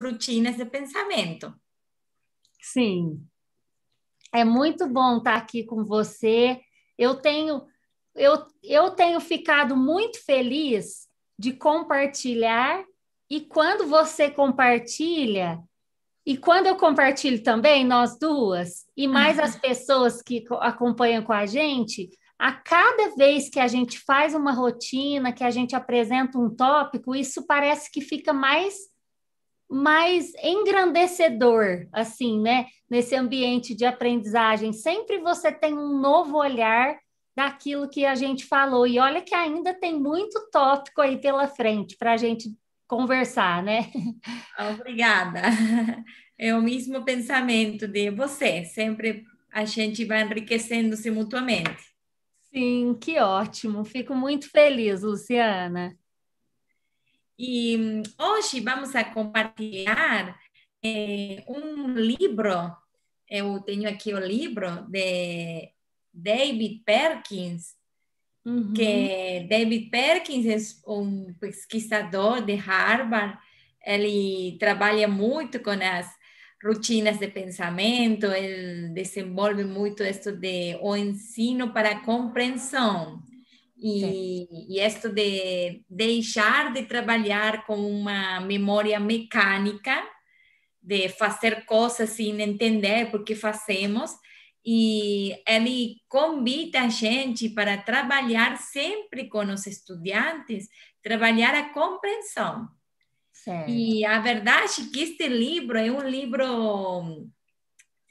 rotinas de pensamento. Sim. É muito bom estar tá aqui com você. Eu tenho eu, eu tenho ficado muito feliz de compartilhar e quando você compartilha e quando eu compartilho também nós duas e mais uhum. as pessoas que acompanham com a gente, a cada vez que a gente faz uma rotina, que a gente apresenta um tópico, isso parece que fica mais mais engrandecedor, assim, né? Nesse ambiente de aprendizagem. Sempre você tem um novo olhar daquilo que a gente falou. E olha que ainda tem muito tópico aí pela frente para a gente conversar, né? Obrigada. É o mesmo pensamento de você. Sempre a gente vai enriquecendo-se mutuamente. Sim, que ótimo. Fico muito feliz, Luciana. E hoje vamos a compartilhar eh, um livro. Eu tenho aqui o livro de David Perkins, uhum. que David Perkins é um pesquisador de Harvard. Ele trabalha muito com as rotinas de pensamento, ele desenvolve muito isso de o ensino para a compreensão. E, e isto de deixar de trabalhar com uma memória mecânica, de fazer coisas sem entender porque fazemos, e ele convida a gente para trabalhar sempre com os estudantes, trabalhar a compreensão. Certo. E a verdade é que este livro é um livro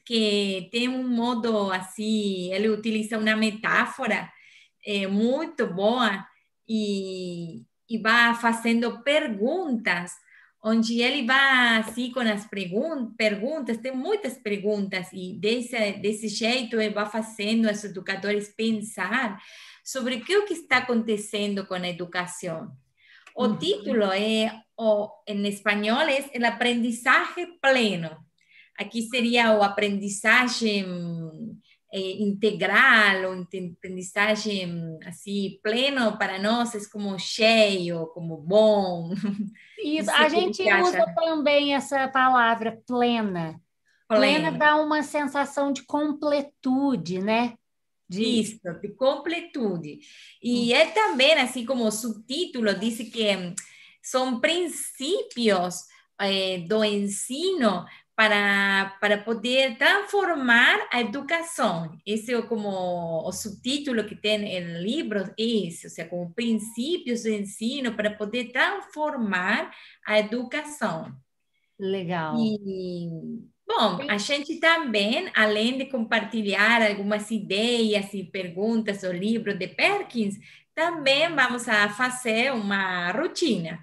que tem um modo assim, ele utiliza uma metáfora é, eh, muito boa e, e vai fazendo perguntas, onde ele vai assim com as perguntas, tem muitas perguntas, e desse, desse jeito ele vai fazendo os educadores pensar sobre o que, está acontecendo con la educación. O título é, o, em espanhol, é El aprendizaje pleno. Aqui seria o pleno. Eh, integral ou aprendizagem mm, assim pleno para nós é como cheio, como bom. Isso, a gente usa também essa palavra plena. plena. Plena dá uma sensação de completude, né? De... Isso, de completude. Hum. E é também, assim como o subtítulo diz que mm, são princípios eh, do ensino para, para poder transformar a educação. Esse é como o subtítulo que tem no livro, isso, ou seja, como princípios de ensino para poder transformar a educação. Legal. E, bom, a gente também, além de compartilhar algumas ideias e perguntas do livro de Perkins, também vamos a fazer uma rotina.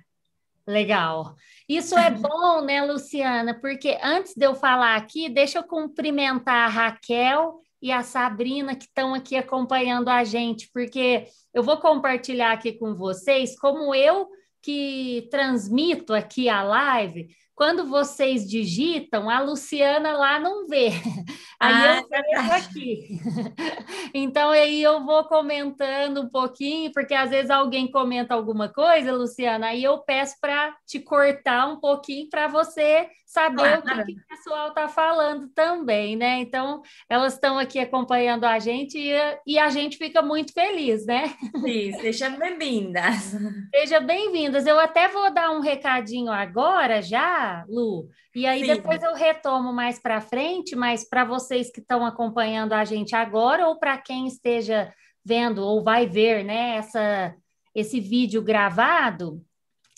Legal. Isso é bom, né, Luciana? Porque antes de eu falar aqui, deixa eu cumprimentar a Raquel e a Sabrina que estão aqui acompanhando a gente, porque eu vou compartilhar aqui com vocês como eu que transmito aqui a live, quando vocês digitam, a Luciana lá não vê. Aí ah, eu vejo aqui. então aí eu vou comentando um pouquinho, porque às vezes alguém comenta alguma coisa, Luciana, aí eu peço para te cortar um pouquinho para você saber claro. o que, que o pessoal está falando também, né? Então, elas estão aqui acompanhando a gente e, e, a gente fica muito feliz, né? Sim, seja bem-vindas. Seja bem-vindas. Eu até vou dar um recadinho agora já, Lu. E aí Sim. depois eu retomo mais para frente, mas para vocês que estão acompanhando a gente agora ou para quem esteja vendo ou vai ver, né, essa esse vídeo gravado,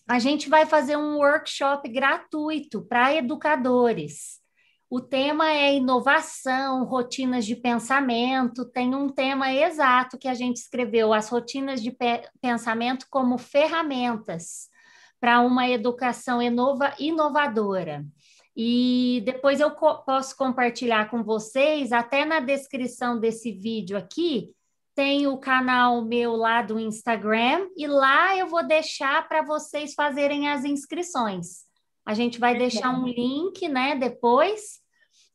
a gente vai fazer um workshop gratuito para educadores. O tema é inovação, rotinas de pensamento. Tem um tema exato que a gente escreveu: as rotinas de pensamento como ferramentas para uma educação inova, inovadora. E depois eu co posso compartilhar com vocês, até na descrição desse vídeo aqui, tem o canal meu lá do Instagram, e lá eu vou deixar para vocês fazerem as inscrições. A gente vai deixar um link, né, depois.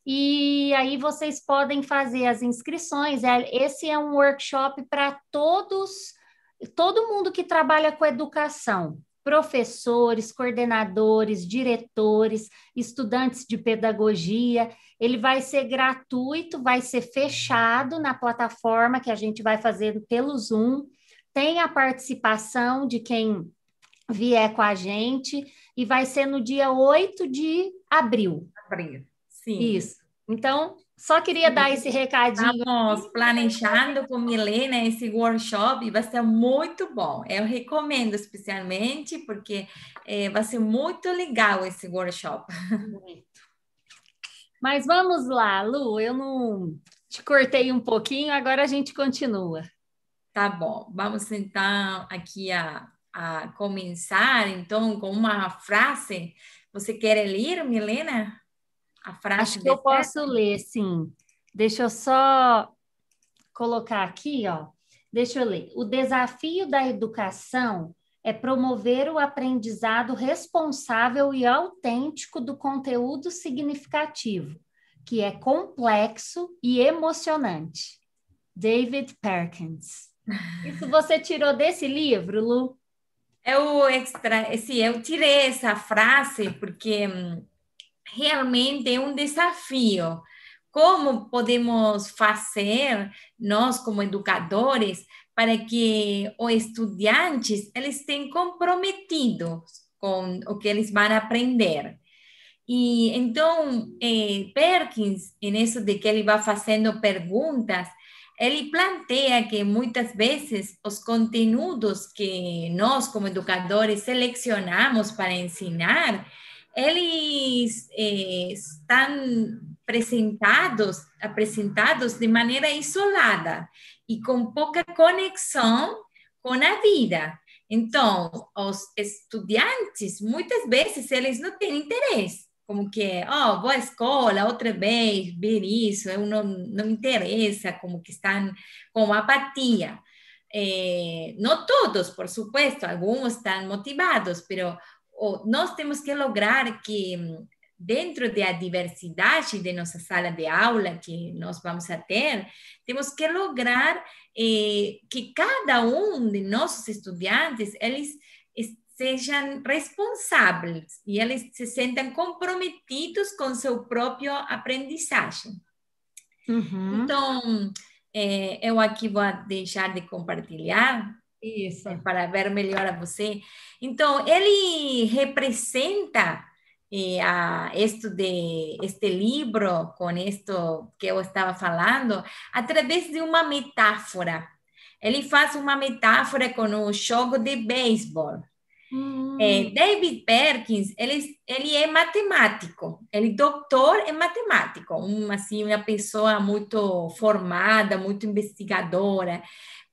E aí vocês podem fazer as inscrições. É, esse é um workshop para todos, todo mundo que trabalha com educação professores, coordenadores, diretores, estudantes de pedagogia. Ele vai ser gratuito, vai ser fechado na plataforma que a gente vai fazer pelo Zoom. Tem a participação de quem vier com a gente e vai ser no dia 8 de abril. Abril, sim. Isso. Então, só queria dar uhum. esse recadinho. Tá Estamos planejando com Milena esse workshop e vai ser muito bom. Eu recomendo especialmente porque é, vai ser muito legal esse workshop. Muito. Mas vamos lá, Lu, eu não te cortei um pouquinho, agora a gente continua. Tá bom, vamos então aqui a, a começar então com uma frase. Você quer ler, Milena? A frase Acho que eu posso ler, sim. Deixa eu só colocar aqui, ó. Deixa eu ler. O desafio da educação é promover o aprendizado responsável e autêntico do conteúdo significativo, que é complexo e emocionante. David Perkins. Isso você tirou desse livro, Lu? o extra, assim, eu tirei essa frase porque hum, realmente é um desafio. Como podemos fazer nós como educadores para que os estudantes eles estejam comprometidos com o que eles vão aprender? E então eh, Perkins, nisso de que ele vai fazendo perguntas, ele planteia que muitas vezes os conteúdos que nós como educadores selecionamos para ensinar eles eh, estão apresentados, apresentados de maneira isolada e com pouca conexão com a vida. Então, os estudantes, muitas vezes, eles não têm interesse. Como que, ó, é, oh, vou à escola outra vez, ver isso, eu não, não me interessa, como que estão com apatia. Eh, não todos, por supuesto, alguns estão motivados, mas ou nós temos que lograr que hum, dentro da diversidade de nossa sala de aula que nós vamos ter, temos que lograr eh, que cada um de nossos estudantes, eles sejam responsáveis e eles se sentam comprometidos com seu próprio aprendizagem. Uhum. Então, eh, eu aqui vou deixar de compartilhar isso. É, para ver melhor a você. Então, ele representa eh, a isto de este livro com isto que eu estava falando através de uma metáfora. Ele faz uma metáfora com o jogo de beisebol. Hum. Eh, David Perkins, ele, ele é matemático, ele é doutor em matemática, assim, uma pessoa muito formada, muito investigadora,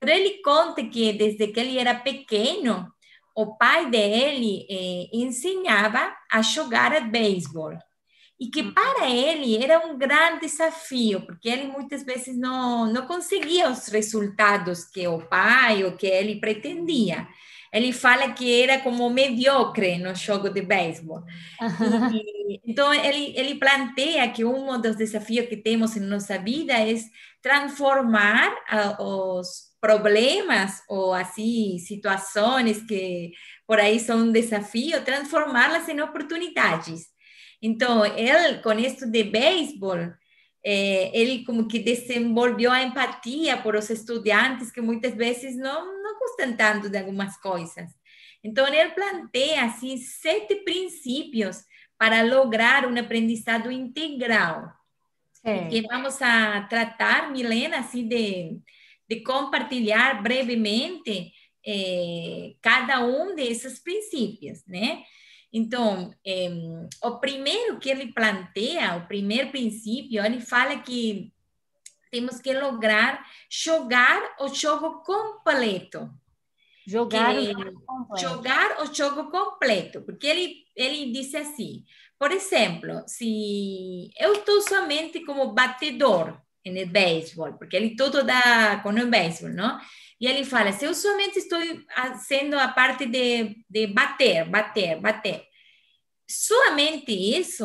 ele conta que desde que ele era pequeno, o pai dele eh, ensinava a jogar beisebol. E que para ele era um grande desafio, porque ele muitas vezes não, não conseguia os resultados que o pai ou que ele pretendia. Ele fala que era como mediocre no jogo de beisebol. então, ele, ele planteia que um dos desafios que temos em nossa vida é transformar os problemas ou assim situações que por aí são um desafio, transformá-las em oportunidades. Então, ele, com isso de beisebol, ele eh, como que desenvolveu a empatia por os estudantes que muitas vezes não, não gostam tanto de algumas coisas. Então, ele planteia assim, sete princípios para lograr um aprendizado integral. É. Que vamos a tratar, Milena, assim, de, de compartilhar brevemente eh, cada um desses princípios, né? Então, eh, o primeiro que ele planteia, o primeiro princípio, ele fala que temos que lograr jogar o jogo completo. Jogar, que, o, jogo completo. jogar o jogo completo. Porque ele, ele disse assim, por exemplo, se eu estou somente como batedor, no beisebol, porque ele todo dá com o beisebol, não? E ele fala: se eu somente estou fazendo a parte de, de bater, bater, bater, somente isso,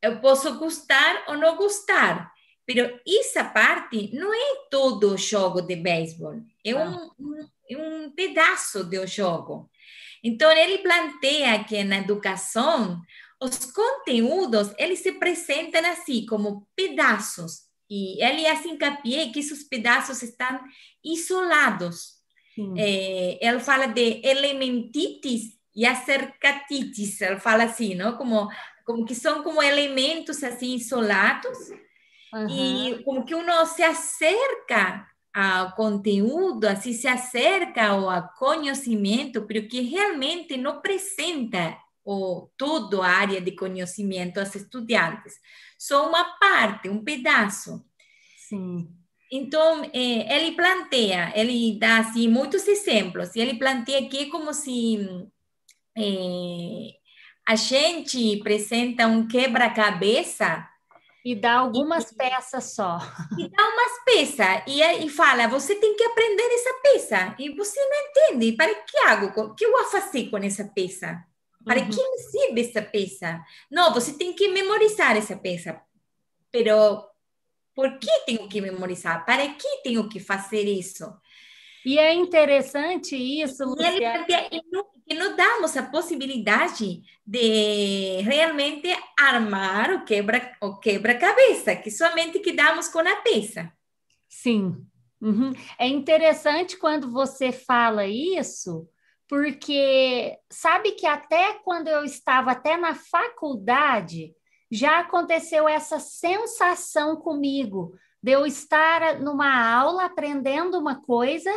eu eh, posso gostar ou não gostar. Pero essa parte não é todo o jogo de beisebol, é um, um, um pedaço do jogo. Então, ele planteia que na educação, os conteúdos, eles se apresentam assim, como pedaços e ele assim hincapié que esses pedaços estão isolados. É, ele eh, fala de elementites e acercatites, ele fala assim, não? Como, como que são como elementos assim isolados uhum. e como que uno se acerca ao conteúdo, assim se acerca ao conhecimento, pero que realmente não apresenta ou toda a área de conhecimento aos estudantes, só uma parte, um pedaço. Sim. Então, eh, ele planteia, ele dá assim, muitos exemplos, e ele planteia que é como se é, a gente apresenta um quebra-cabeça. E dá algumas e, peças só. E dá umas peças, e, e fala, você tem que aprender essa peça, e você não entende, para que algo, o que eu vou fazer com essa peça? ¿Para qué me essa peça? Não, você tem que memorizar essa peça. Pero, por que tenho que memorizar? Para que tenho que fazer isso? E é interessante isso, Luciana. E não, não damos a possibilidade de realmente armar o quebra o quebra-cabeça, que somente que damos com a peça. Sim. Uhum. É interessante quando você fala isso, porque sabe que até quando eu estava até na faculdade, já aconteceu essa sensação comigo de eu estar numa aula aprendendo uma coisa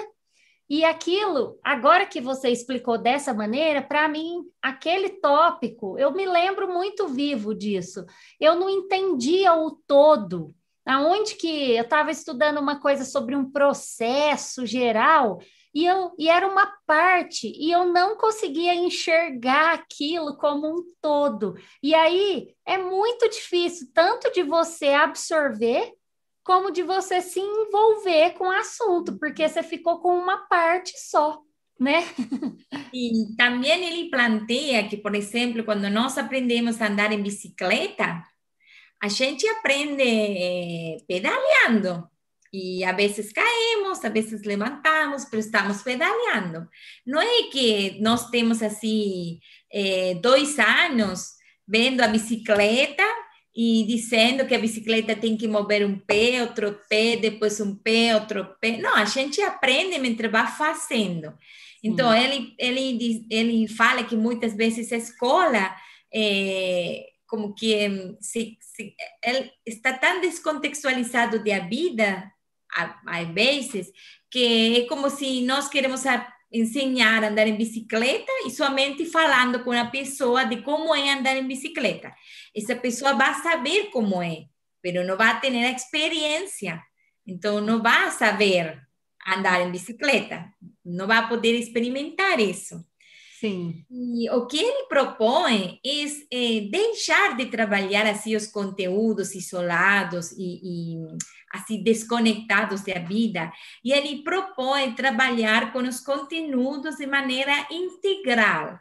e aquilo, agora que você explicou dessa maneira, para mim, aquele tópico, eu me lembro muito vivo disso. Eu não entendia o todo. Aonde que eu estava estudando uma coisa sobre um processo geral e, eu, e era uma parte, e eu não conseguia enxergar aquilo como um todo. E aí é muito difícil, tanto de você absorver, como de você se envolver com o assunto, porque você ficou com uma parte só. Né? e também ele planteia que, por exemplo, quando nós aprendemos a andar em bicicleta, a gente aprende eh, pedaleando e a vezes caemos, a vezes levantamos, mas estamos pedaleando. Não é que nós temos assim eh, dois anos vendo a bicicleta e dizendo que a bicicleta tem que mover um pé, outro pé, depois um pé, outro pé. Não, a gente aprende mientras vai fazendo. Então, ele, ele, ele fala que muitas vezes a escola, é, eh, como que se, se, ele está tão descontextualizado da vida às vezes, que é como se nós queremos ensinar a andar em bicicleta e somente falando com a pessoa de como é andar em bicicleta. Essa pessoa vai saber como é, mas não vai ter a experiência. Então, não vai saber andar em bicicleta, não vai poder experimentar isso. Sim. E o que ele propõe é, é eh, deixar de trabalhar assim os conteúdos isolados e, e assim desconectados da vida e ele propõe trabalhar com os conteúdos de maneira integral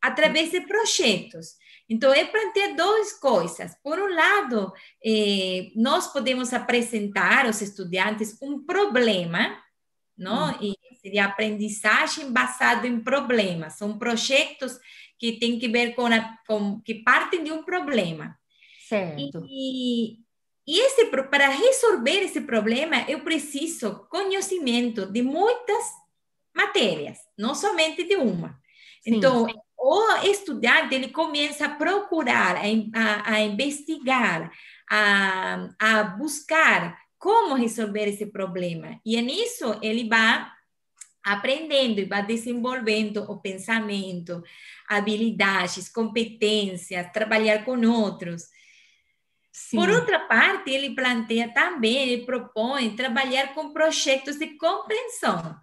através de projetos. Então, é plantear duas coisas. Por um lado, eh, nós podemos apresentar aos estudantes um problema, não? Hum. E seria aprendizagem baseada em problemas. São projetos que têm que ver com, a, com que partem de um problema. Certo. e e esse, para resolver esse problema, eu preciso conhecimento de muitas matérias, não somente de uma. Sim, então, sim. o estudante ele começa a procurar, a, a, a investigar, a, a buscar como resolver esse problema. E é nisso ele vai aprendendo e vai desenvolvendo o pensamento, habilidades, competências, trabalhar com outros. Sim. Por outra parte, ele planteia também, ele propõe trabalhar com projetos de compreensão,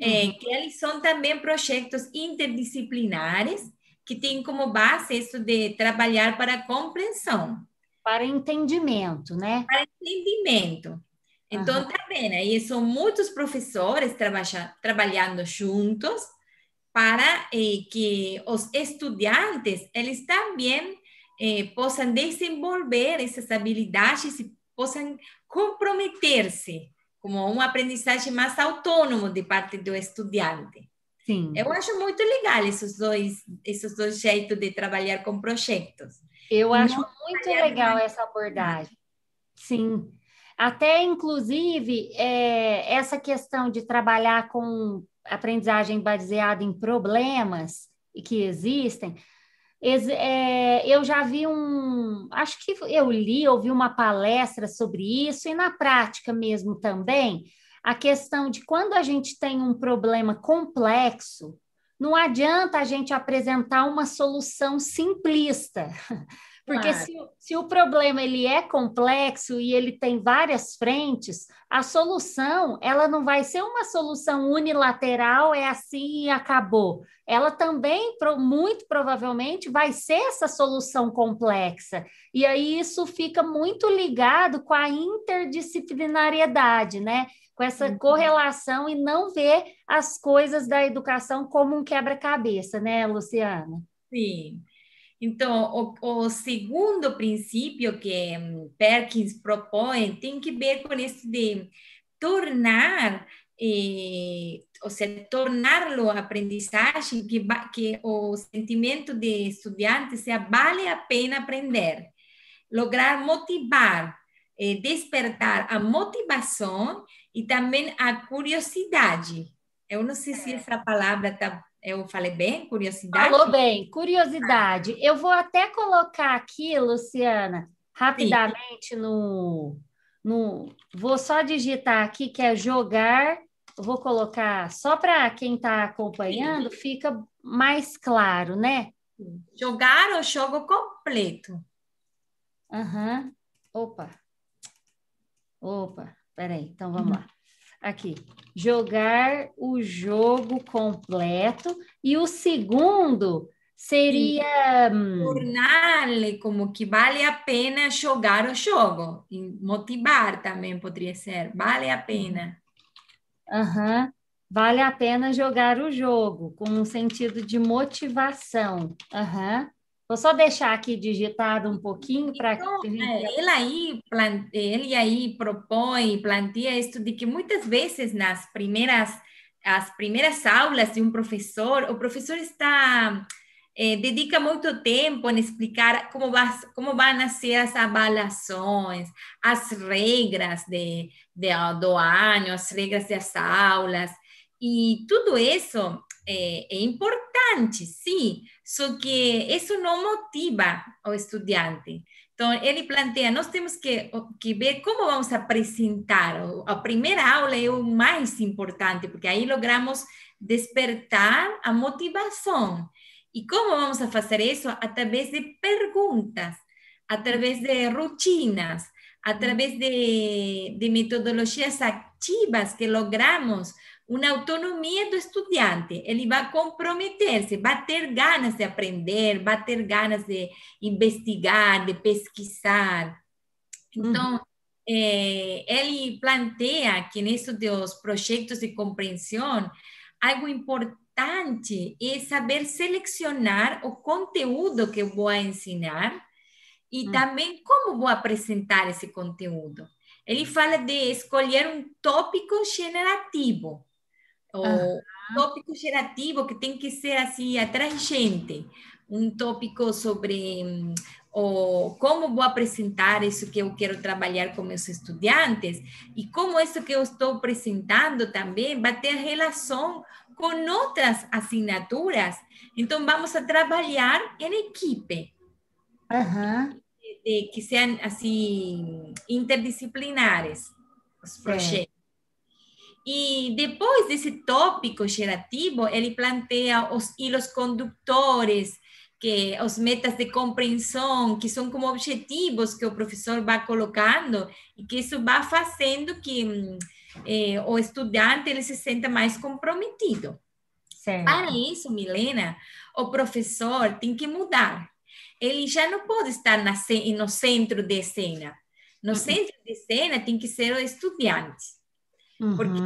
eh, uhum. é, que eles são também projetos interdisciplinares, que têm como base isso de trabalhar para compreensão. Para entendimento, né? Para entendimento. Então, uhum. vendo? Aí são muitos professores trabalha, trabalhando juntos para eh, que os estudantes, eles também eh, possam desenvolver essas habilidades e possam comprometer-se como uma aprendizagem mais autônoma de parte do estudante. Sim. Eu acho muito legal esses dois, esses dois jeitos de trabalhar com projetos. Eu acho muito legal mais... essa abordagem. Sim. Até, inclusive, é, essa questão de trabalhar com aprendizagem baseada em problemas que existem, é, eu já vi um, acho que eu li, ouvi uma palestra sobre isso, e na prática mesmo também, a questão de quando a gente tem um problema complexo, não adianta a gente apresentar uma solução simplista. Porque claro. se, se o problema ele é complexo e ele tem várias frentes, a solução ela não vai ser uma solução unilateral, é assim e acabou. Ela também, muito provavelmente, vai ser essa solução complexa. E aí isso fica muito ligado com a interdisciplinariedade, né? com essa uhum. correlação e não ver as coisas da educação como um quebra-cabeça, né, Luciana? Sim. Então, o, o, segundo princípio que hum, Perkins propõe tem que ver com esse de tornar, eh, ou seja, torná-lo a aprendizagem, que, que o sentimento de estudante seja é, vale a pena aprender, lograr motivar, eh, despertar a motivação e também a curiosidade. Eu não sei se é. essa palavra está eu falei bem? Curiosidade? Falou bem, curiosidade. Ah. Eu vou até colocar aqui, Luciana, rapidamente Sim. no, no. Vou só digitar aqui que é jogar. Vou colocar só para quem está acompanhando, Sim. fica mais claro, né? Jogar o jogo completo. Aham. Uhum. Opa. Opa, peraí, então vamos uhum. lá aqui, jogar o jogo completo. E o segundo seria. Hum, Tornar-lhe como que vale a pena jogar o jogo. E motivar também poderia ser. Vale a pena. Aham. Uhum. Vale a pena jogar o jogo, com um sentido de motivação. Aham. Uhum. Vou só deixar aqui digitado um pouquinho para então, que é, ele aí ele aí propõe, planteia isso de que muitas vezes nas primeiras as primeiras aulas de um professor, o professor está eh, dedica muito tempo em explicar como vai, como vão nascer as avaliações, as regras de, de, do ano, as regras das aulas e tudo isso é, é importante, sim só que isso não motiva o estudante. Então, ele planteia, nós temos que, que ver como vamos apresentar. A primeira aula é o mais importante, porque aí logramos despertar a motivação. E como vamos a fazer isso? Através de perguntas, através de rotinas, através de, de metodologias ativas que logramos uma autonomia do estudante. Ele vai comprometer-se, vai ter ganas de aprender, vai ter ganas de investigar, de pesquisar. Então, uhum. ele eh, planteia que nisso dos projetos de compreensão, algo importante é saber selecionar o conteúdo que eu vou ensinar e mm. também como vou apresentar esse conteúdo. Ele mm. fala de escolher um tópico generativo ou uhum. um tópico gerativo que tem que ser assim é atraente, um tópico sobre hum, ou como vou apresentar isso que eu quero trabalhar com meus estudantes e como isso que eu estou apresentando também vai ter relação com outras assinaturas. Então, vamos a trabalhar em equipe. Uhum. Que, que sejam, assim, interdisciplinares os projetos. E depois desse tópico gerativo, ele planteia os hilos condutores, que os metas de compreensão, que são como objetivos que o professor vai colocando e que isso vai fazendo que hum, eh, o estudante ele se sinta mais comprometido. Certo. Para isso, Milena, o professor tem que mudar. Ele já não pode estar na, no centro de cena. No uhum. centro de cena tem que ser o estudante. Uhum. Porque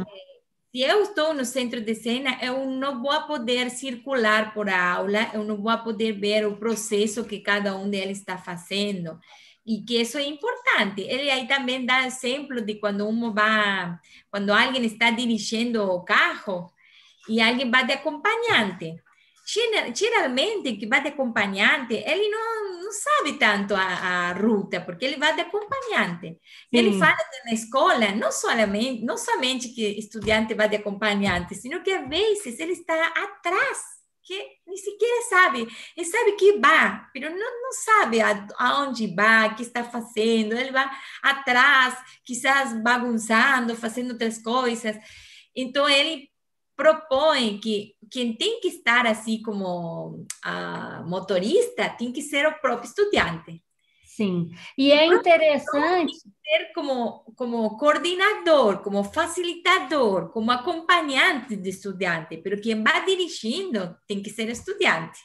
se eu estou no centro de cena, eu não vou poder circular por a aula, eu não vou poder ver o processo que cada um deles está fazendo. E que isso é importante. Ele aí também dá exemplo de quando um vai, quando alguém está dirigindo o carro e alguém vai de acompanhante. Geralmente, que vai de acompanhante, ele não não sabe tanto a, a ruta, porque ele vai de acompanhante. Sim. Ele fala na escola, não somente, não somente que estudante vai de acompanhante, sino que às vezes ele está atrás que nem sequer sabe. Ele sabe que vai, mas não, não sabe aonde vai, o que está fazendo. Ele vai atrás, quizás bagunçando, fazendo outras coisas. Então, ele propõe que quem tem que estar assim como a motorista tem que ser o próprio estudante. Sim, e é interessante ser como como coordenador, como facilitador, como acompanhante de estudante, Mas quem vai dirigindo tem que ser estudante.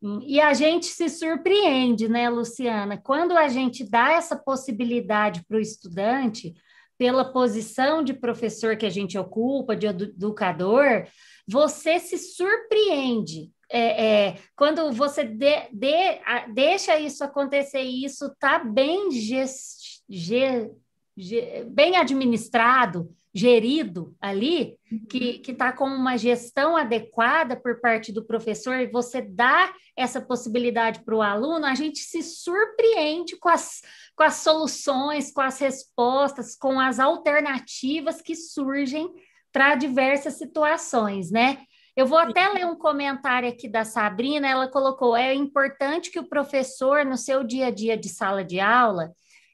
Hum, e a gente se surpreende, né, Luciana? Quando a gente dá essa possibilidade para o estudante, pela posição de professor que a gente ocupa, de educador, você se surpreende. É, é, quando você de, de, a, deixa isso acontecer e isso está bem, bem administrado, gerido ali, que uhum. está com uma gestão adequada por parte do professor, e você dá essa possibilidade para o aluno, a gente se surpreende com as, com as soluções, com as respostas, com as alternativas que surgem para diversas situações, né? Eu vou até uhum. ler um comentário aqui da Sabrina, ela colocou: é importante que o professor, no seu dia a dia de sala de aula,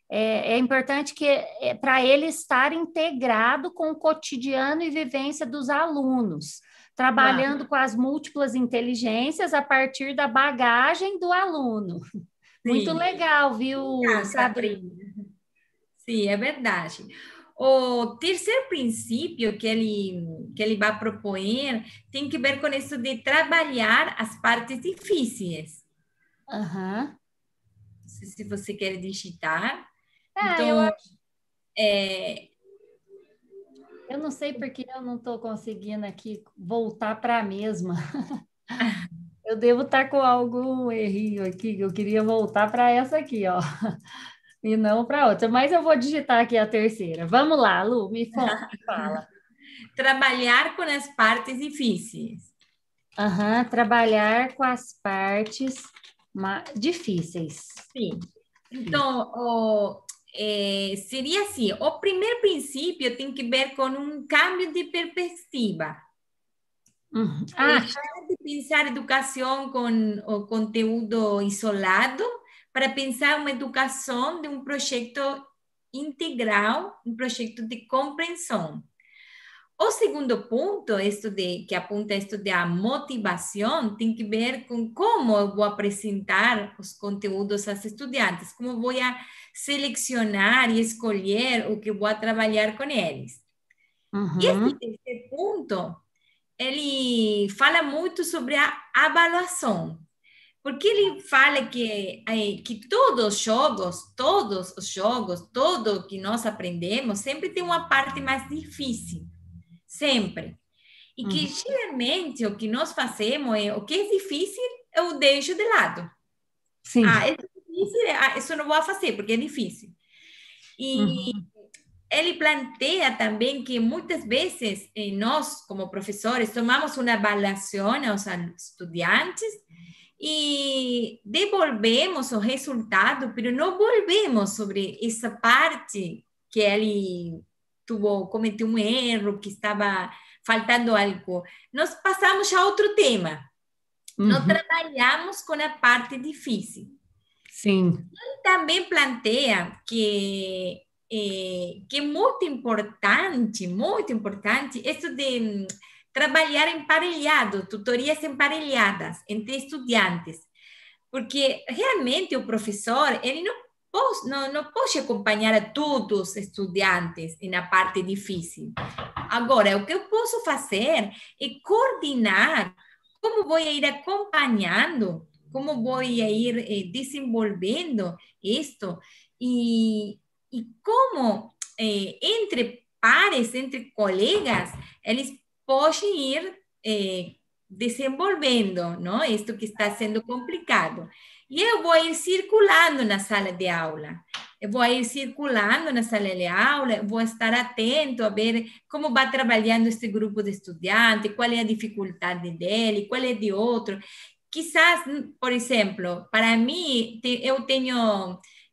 é, é importante que é, para ele estar integrado com o cotidiano e vivência dos alunos, trabalhando com as múltiplas inteligências a partir da bagagem do aluno. Sim. Muito legal, viu, Sabrina? Sim, é verdade. O terceiro princípio que ele, que ele vai propor tem que ver com isso de trabalhar as partes difíceis. Uhum. Não sei se você quer digitar. Ah, então, eu, é... eu não sei porque eu não estou conseguindo aqui voltar para a mesma. eu devo estar tá com algum errinho aqui, que eu queria voltar para essa aqui, ó. E não para outra, mas eu vou digitar aqui a terceira. Vamos lá, Lu, me fala. fala. Trabalhar com as partes difíceis. Aham, uhum, trabalhar com as partes difíceis. Sim. Então, o, eh, seria assim: o primeiro princípio tem que ver com um cambio de perspectiva. Uhum. É ah. de pensar educação com o conteúdo isolado para pensar uma educação de um projeto integral, um projeto de compreensão. O segundo ponto, isto de, que aponta isto de a motivação, tem que ver com como eu vou apresentar os conteúdos aos estudantes, como vou selecionar e escolher o que vou trabalhar com eles. Uhum. E esse terceiro ponto, ele fala muito sobre a avaliação, porque ele fala que, eh, que todos os jogos, todos os jogos, tudo que nós aprendemos, sempre tem uma parte mais difícil sempre. E uhum. que geralmente o que nós fazemos é o que é difícil eu deixo de lado. Sim. Ah, é difícil, ah, isso não vou fazer porque é difícil. E uhum. ele planteia também que muitas vezes eh, nós, como professores, tomamos uma avaliação aos estudantes e devolvemos o resultado, mas não volvemos sobre essa parte que ele tuvo, cometeu um erro, que estava faltando algo. Nós passamos a outro tema. Uhum. Não trabalhamos com a parte difícil. Sim. Ele também planteia que é, que é muito importante, muito importante, isso de mm, trabalhar emparelhado, tutorias emparelhadas entre estudantes, porque realmente o professor ele não no, puedo acompañar a todos estudiantes en la parte difícil. Ahora, lo que puedo hacer es coordinar cómo voy a ir cómo voy a ir eh, desarrollando esto, y y eh, entre pares, entre colegas, ellos pueden ir eh, desenvolvendo, esto que está siendo complicado. E eu vou ir circulando na sala de aula. Eu vou ir circulando na sala de aula, vou estar atento a ver como vai trabalhando esse grupo de estudante, qual é a dificuldade dele, qual é de outro. Quizás, por exemplo, para mim, eu tenho.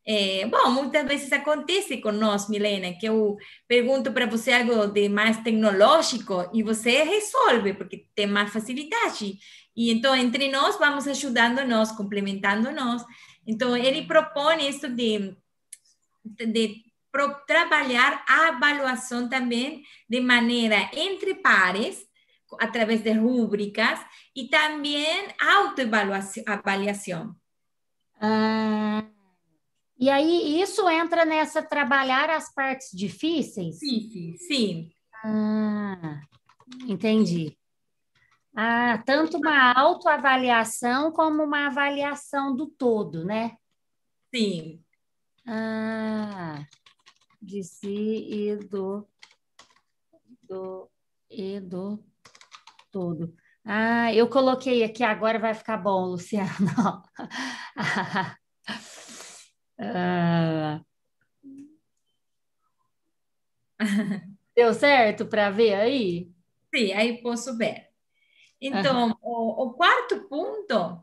É, bom, muitas vezes acontece com nós, Milena, que eu pergunto para você algo de mais tecnológico e você resolve, porque tem mais facilidade. E então, entre nós, vamos ajudando-nos, complementando-nos. Então, ele propõe isso de, de pro, trabalhar a avaliação também de maneira entre pares, através de rúbricas, e também autoavaliação. Ah, e aí, isso entra nessa trabalhar as partes difíceis? Sim, sim. sim. Ah, entendi. Ah, tanto uma autoavaliação como uma avaliação do todo, né? Sim. Ah, de si e do, do, e do todo. Ah, eu coloquei aqui, agora vai ficar bom, Luciano. ah. Deu certo para ver aí? Sim, aí posso ver. Então, uhum. o, o, quarto ponto,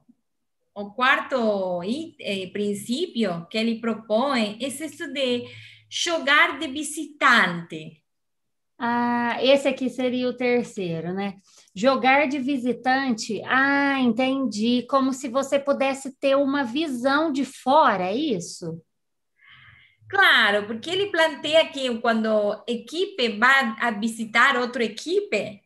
o quarto eh, princípio que ele propõe é isso de jogar de visitante. Ah, esse aqui seria o terceiro, né? Jogar de visitante. Ah, entendi. Como se você pudesse ter uma visão de fora, é isso? Claro, porque ele planteia que quando equipe vai visitar outra equipe,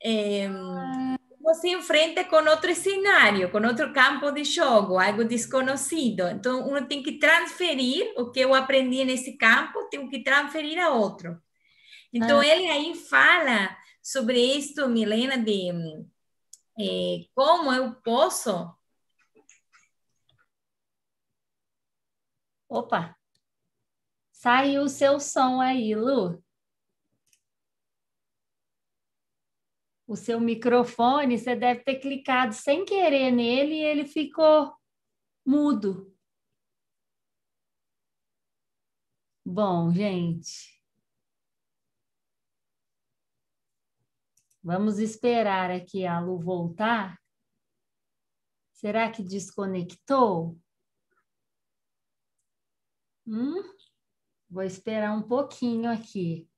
eh, ah você enfrenta com outro cenário, com outro campo de jogo, algo desconhecido. Então, um tem que transferir o que eu aprendi nesse campo, tem que transferir a outro. Então, ah. ele aí fala sobre isso, Milena, de eh, como eu posso. Opa! Saiu o seu som aí, Lu. o seu microfone, você deve ter clicado sem querer nele e ele ficou mudo. Bom, gente. Vamos esperar aqui a Lu voltar. Será que desconectou? Hum? Vou esperar um pouquinho aqui.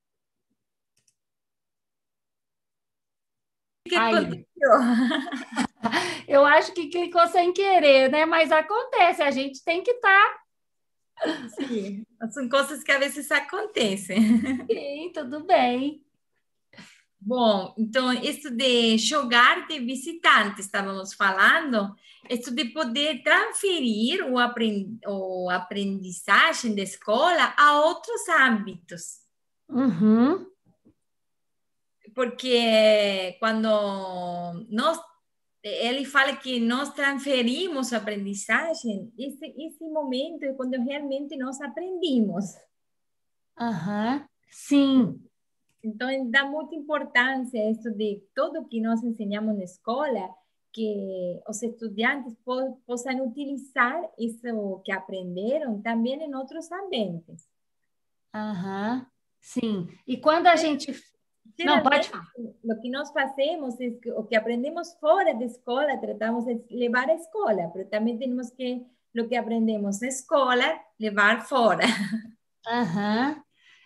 Eu acho que clicou sem querer, né? Mas acontece, a gente tem que estar. Tá... Sim, são coisas que às vezes acontecem. Sim, tudo bem. Bom, então, isso de jogar de visitante, estávamos falando, isso de poder transferir o, aprend o aprendizagem da escola a outros âmbitos. Uhum. porque cuando nos, él fala que nos transferimos aprendizaje, ese, momento es cuando realmente nos aprendimos. Ajá, sí. Entonces da mucha importancia esto de todo que nos enseñamos en la escuela, que los estudiantes puedan utilizar eso que aprendieron también en otros ambientes. Ajá, sí. Y cuando a gente Não, pode falar. O que nós fazemos, é que, o que aprendemos fora da escola, tratamos de levar à escola, mas também temos que, o que aprendemos na escola, levar fora. Aham. Uhum.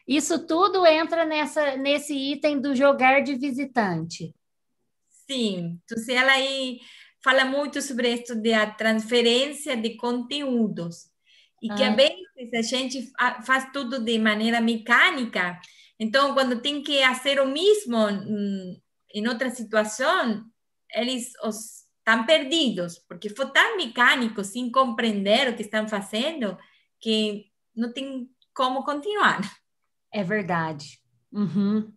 Isso tudo entra nessa, nesse item do jogar de visitante. Sim, então, ela aí fala muito sobre isso de a transferência de conteúdos. E que, às vezes, a ah. gente faz tudo de maneira mecânica, então, quando tem que fazer o mesmo em outra situação, eles estão perdidos, porque foi tão mecânico, sem compreender o que estão fazendo, que não tem como continuar. É verdade. Uhum.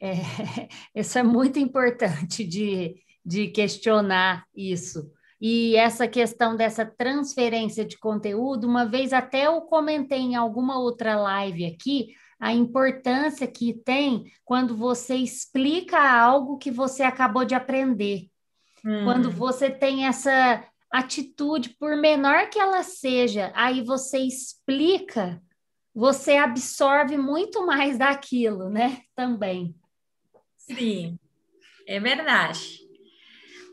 É, isso é muito importante de, de questionar isso. E essa questão dessa transferência de conteúdo, uma vez até eu comentei em alguma outra live aqui, a importância que tem quando você explica algo que você acabou de aprender. Hum. Quando você tem essa atitude, por menor que ela seja, aí você explica, você absorve muito mais daquilo, né? Também. Sim, é verdade.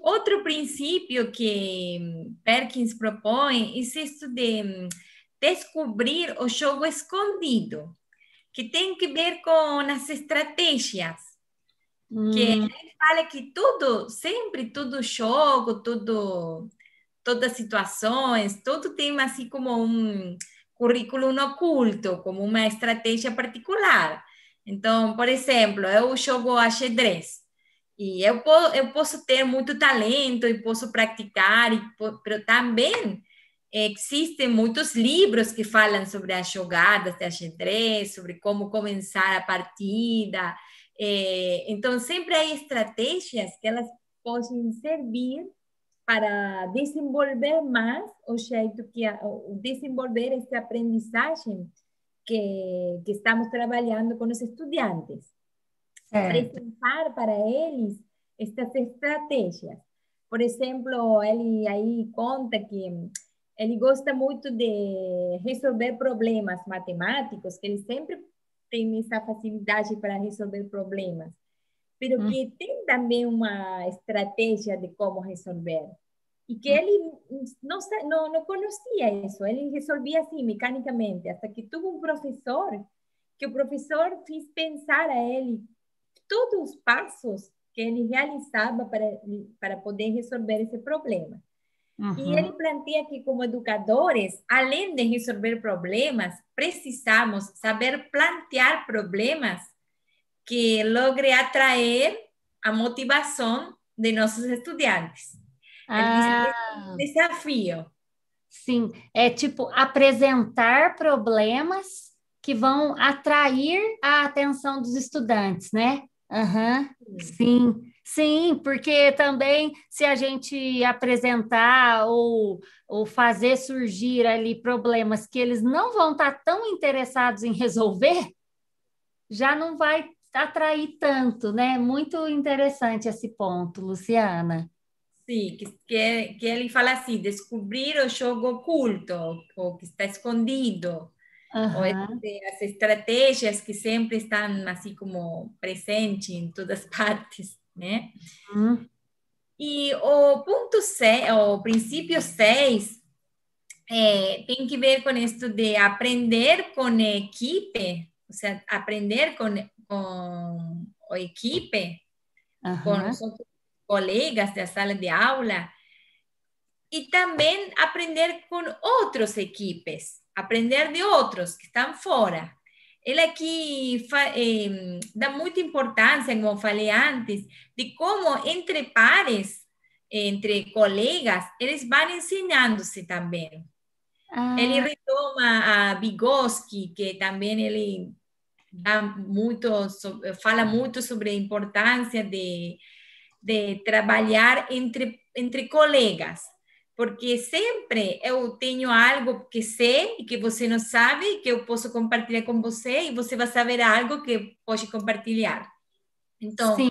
Outro princípio que Perkins propõe é isso de hum, descobrir o jogo escondido que tem que ver com as estratégias. Hum. Que ele fala que tudo, sempre tudo jogo, tudo, todas as situações, tudo tem assim como um currículo oculto, como uma estratégia particular. Então, por exemplo, eu jogo a xadrez e eu, eu posso ter muito talento e posso praticar, e, mas também Existem muitos livros que falam sobre as jogadas de xadrez, sobre como começar a partida. Eh, então, sempre há estratégias que elas podem servir para desenvolver mais o jeito que desenvolver essa aprendizagem que, que estamos trabalhando com os estudantes. Apresentar para eles estas estratégias. Por exemplo, ele aí conta que ele gosta muito de resolver problemas matemáticos, que ele sempre tem essa facilidade para resolver problemas, mas hum. que tem também uma estratégia de como resolver. E que hum. ele não, não, não conhecia isso, ele resolvia assim, mecanicamente, até que teve um professor que o professor fez pensar a ele todos os passos que ele realizava para, para poder resolver esse problema. Uhum. E ele planteia que, como educadores, além de resolver problemas, precisamos saber plantear problemas que logre atrair a motivação de nossos estudantes. Ah. Ele diz, é um desafio. Sim, é tipo apresentar problemas que vão atrair a atenção dos estudantes, né? uhum. sim. sim. Sim, porque também se a gente apresentar ou, ou fazer surgir ali problemas que eles não vão estar tá tão interessados em resolver, já não vai atrair tanto, né? Muito interessante esse ponto, Luciana. Sim, que, que, que ele fala assim, descobrir o jogo oculto, o que está escondido. Uhum. as estratégias que sempre estão assim como presentes em todas as partes né? Uhum. E o ponto 6, o princípio 6, é, tem que ver com isso de aprender com equipe, ou seja, aprender com, com a equipe, uhum. com os colegas da sala de aula, e também aprender com outras equipes, aprender de outros que estão fora. Ele aqui eh, dá muita importância, como eu falei antes, de como entre pares, entre colegas, eles vão ensinando-se também. Ah. Ele retoma a Vygotsky, que também ele dá muito, fala muito sobre a importância de, de trabalhar entre, entre colegas porque sempre eu tenho algo que sei e que você não sabe, que eu posso compartilhar com você e você vai saber algo que pode compartilhar. Então, Sim.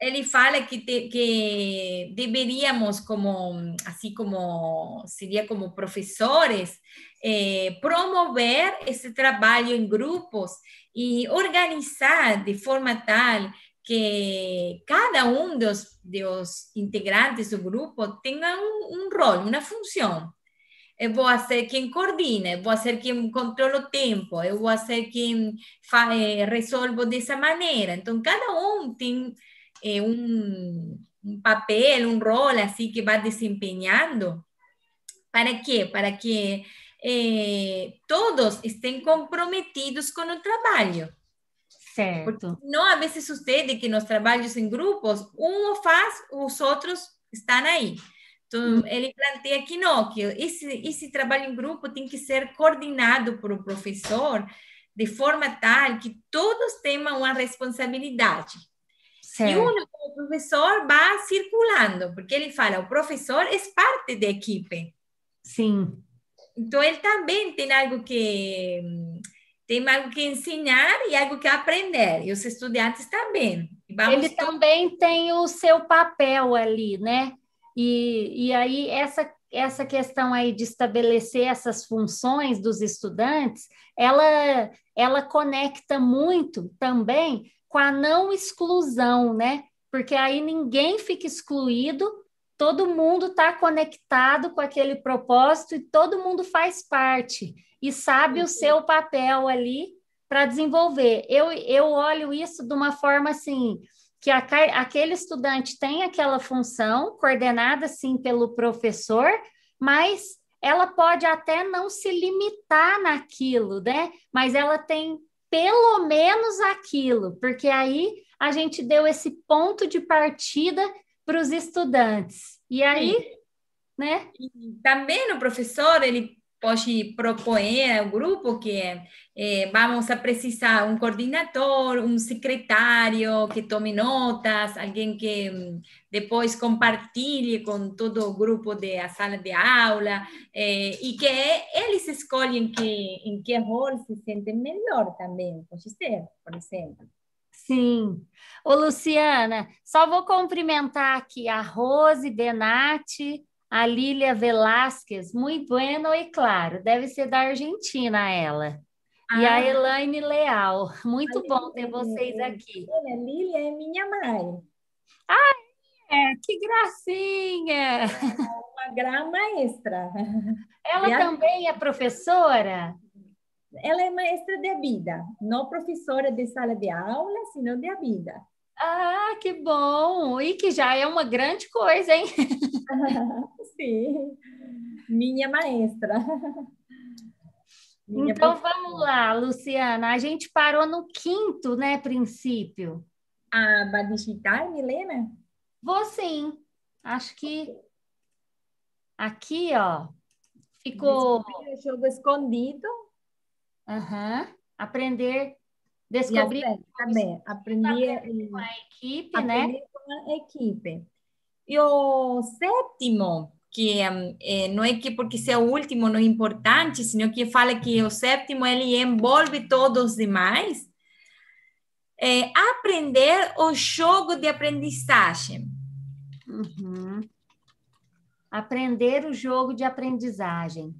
ele fala que, te, que deveríamos, como assim como seria como professores, eh, promover esse trabalho em grupos e organizar de forma tal que cada um dos, dos integrantes do grupo tenha um, um rol, uma função. Eu eh, vou ser quem coordina, eu vou ser quem controla o tempo, eu eh, vou ser quem fa, eh, resolvo dessa maneira. Então, cada um tem é, um, um papel, um rol assim que vai desempenhando. Para quê? Para que todos estejam comprometidos com o trabalho Certo. não, a vezes sucede que nos trabalhos em grupos, um faz, os outros estão aí. Então, ele planteia que não, que esse, esse trabalho em grupo tem que ser coordenado por o professor de forma tal que todos tenham uma responsabilidade. Certo. E um, professor, vai circulando, porque ele fala, o professor é parte da equipe. Sim. Então, ele também tem algo que mm, tem algo que ensinar e algo que aprender. E os estudantes também. Ele to... também tem o seu papel ali, né? E, e aí, essa, essa questão aí de estabelecer essas funções dos estudantes, ela, ela conecta muito também com a não exclusão, né? Porque aí ninguém fica excluído todo mundo está conectado com aquele propósito e todo mundo faz parte e sabe o seu papel ali para desenvolver. Eu, eu olho isso de uma forma assim que a, aquele estudante tem aquela função coordenada sim pelo professor, mas ela pode até não se limitar naquilo, né? Mas ela tem pelo menos aquilo, porque aí a gente deu esse ponto de partida para os estudantes. E aí, Sim. né? E também o professor, ele pode propor ao grupo que eh, vamos a precisar um coordenador, um secretário que tome notas, alguém que hum, depois compartilhe com todo o grupo da sala de aula eh, e que eles escolhem que, em que rol se sentem melhor também, pode ser, por exemplo. Sim. Ô, Luciana, só vou cumprimentar aqui a Rose Benatti, a Lília Velasquez, muito bueno e claro, deve ser da Argentina ela. Ah. E a ah. Elaine Leal, muito Lília, bom ter vocês aqui. A Lília é minha mãe. Ah, é? Que gracinha! É uma grama extra. Ela e também a... é professora? ela é maestra de vida, não professora de sala de aula, senão de vida. Ah, que bom! E que já é uma grande coisa, hein? Sim, minha maestra. Minha então professora. vamos lá, Luciana. A gente parou no quinto, né, princípio. Ah, vai digitar, Milena? Vou sim. Acho que aqui, ó, ficou. Descobri o jogo escondido. Uhum. Aprender, descobrir. Também, aprender com a equipe, né? aprender né? com a equipe. E o sétimo, que é, é, não é que porque ser é o último não é importante, senão que fala que o sétimo ele envolve todos os demais, é aprender o jogo de aprendizagem. Uhum. Aprender o jogo de aprendizagem.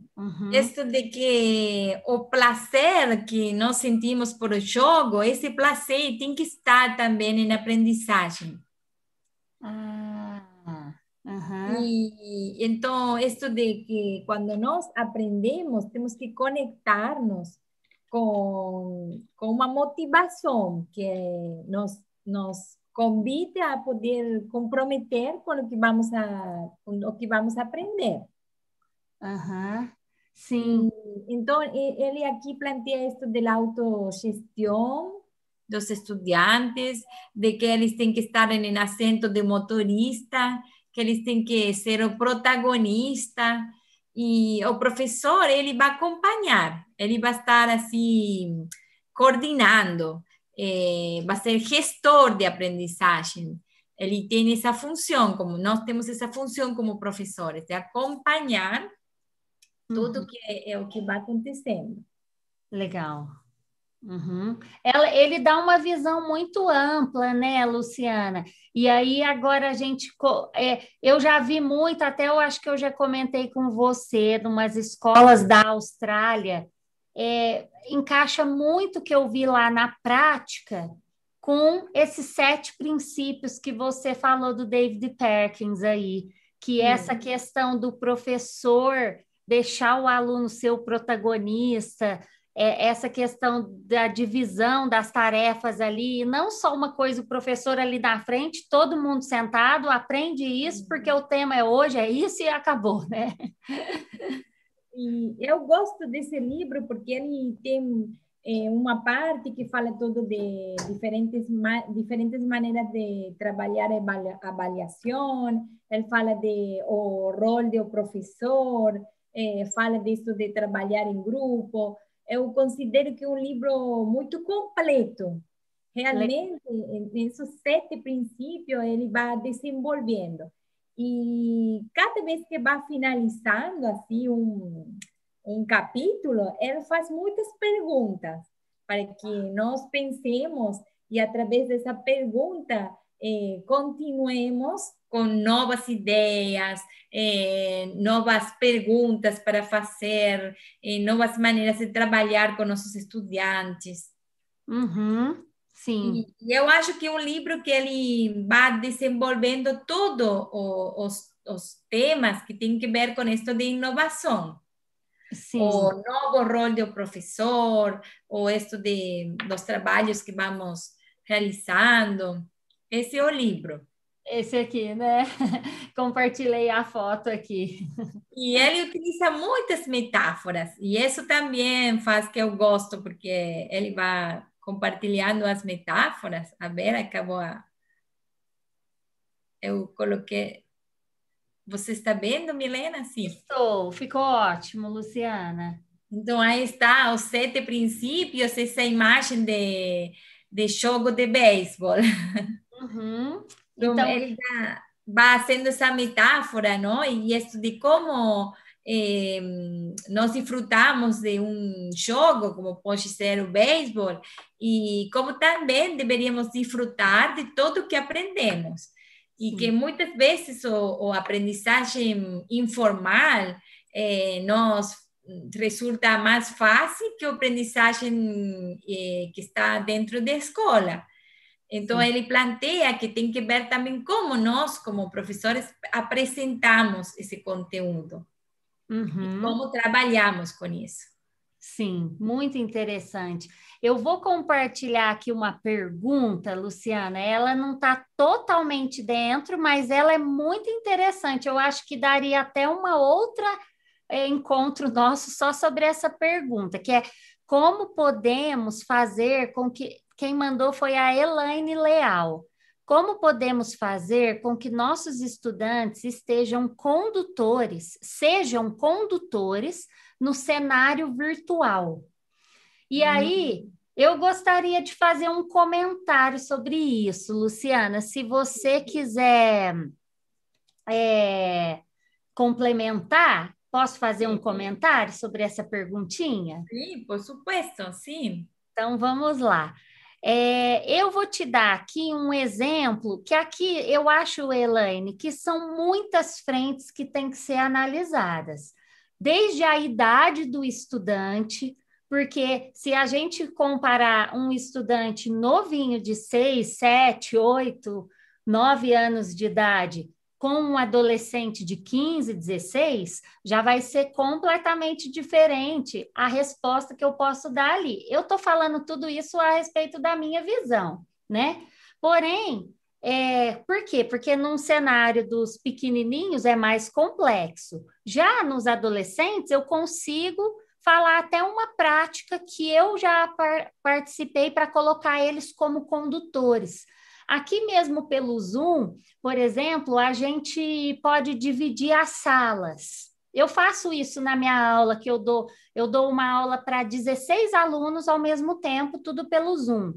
Esto de que o placer que nos sentimos por el juego, ese placer tiene que estar también en aprendizaje Ah, Entonces, esto de que cuando nos aprendemos, tenemos que conectarnos con una motivación que nos, nos convite a poder comprometer con lo que vamos a, o que vamos aprender. Sí. Entonces, él aquí plantea esto de la autogestión los estudiantes, de que ellos tienen que estar en el acento de motorista, que ellos tienen que ser el protagonista y el profesor, él va a acompañar, él va a estar así coordinando, eh, va a ser gestor de aprendizaje. Él tiene esa función, como nosotros tenemos esa función como profesores, de acompañar Uhum. Tudo que é, é, o que vai acontecendo. Legal. Uhum. Ela, ele dá uma visão muito ampla, né, Luciana? E aí agora a gente, é, eu já vi muito, até eu acho que eu já comentei com você, de umas escolas da Austrália, é, encaixa muito o que eu vi lá na prática com esses sete princípios que você falou do David Perkins aí, que é essa uhum. questão do professor deixar o aluno ser o protagonista, é, essa questão da divisão das tarefas ali, e não só uma coisa, o professor ali na frente, todo mundo sentado, aprende isso, uhum. porque o tema é hoje, é isso e acabou, né? E eu gosto desse livro porque ele tem é, uma parte que fala todo de diferentes ma diferentes maneiras de trabalhar a avaliação. Ele fala de o rol do professor, é, fala disso de trabalhar em grupo. Eu considero que é um livro muito completo. Realmente, nesses sete princípios ele vai desenvolvendo. E cada vez que vai finalizando assim um, um capítulo, ele faz muitas perguntas para que nós pensemos e através dessa pergunta Eh, continuemos con nuevas ideas, eh, nuevas preguntas para hacer, eh, nuevas maneras de trabajar con nuestros estudiantes. Uhum, sim. E, eu acho que é libro livro que va desarrollando desenvolvendo todos los temas que tienen que ver con esto de innovación. O novo rol del profesor, o esto de, los trabajos que vamos realizando. Esse é o livro. Esse aqui, né? Compartilhei a foto aqui. E ele utiliza muitas metáforas, e isso também faz que eu gosto, porque ele vai compartilhando as metáforas. A Vera acabou a... Eu coloquei... Você está vendo, Milena? Sim. Estou, ficou ótimo, Luciana. Então, aí está os sete princípios, essa imagem de, de jogo de beisebol. Uhum. Então, ele está fazendo essa metáfora, não? E isso de como eh, nós disfrutamos de um jogo, como pode ser o beisebol, e como também deveríamos disfrutar de tudo que aprendemos. E Sim. que muitas vezes o, o aprendizagem informal eh, nos resulta mais fácil que a aprendizagem eh, que está dentro da escola. Então, ele planteia que tem que ver também como nós, como professores, apresentamos esse conteúdo uhum. e como trabalhamos com isso. Sim, muito interessante. Eu vou compartilhar aqui uma pergunta, Luciana. Ela não está totalmente dentro, mas ela é muito interessante. Eu acho que daria até uma outra encontro eh, nosso só sobre essa pergunta, que é como podemos fazer com que quem mandou foi a Elaine Leal. Como podemos fazer com que nossos estudantes estejam condutores, sejam condutores no cenário virtual? E hum. aí, eu gostaria de fazer um comentário sobre isso, Luciana. Se você quiser é, complementar, posso fazer um comentário sobre essa perguntinha? Sim, por supuesto, sim. Então vamos lá. É, eu vou te dar aqui um exemplo que aqui eu acho, Elaine, que são muitas frentes que têm que ser analisadas, desde a idade do estudante, porque se a gente comparar um estudante novinho de 6, 7, 8, 9 anos de idade com um adolescente de 15, 16, já vai ser completamente diferente a resposta que eu posso dar ali. Eu estou falando tudo isso a respeito da minha visão, né? Porém, é, por quê? Porque num cenário dos pequenininhos é mais complexo. Já nos adolescentes, eu consigo falar até uma prática que eu já par participei para colocar eles como condutores Aqui mesmo pelo Zoom, por exemplo, a gente pode dividir as salas. Eu faço isso na minha aula que eu dou, eu dou uma aula para 16 alunos ao mesmo tempo, tudo pelo Zoom.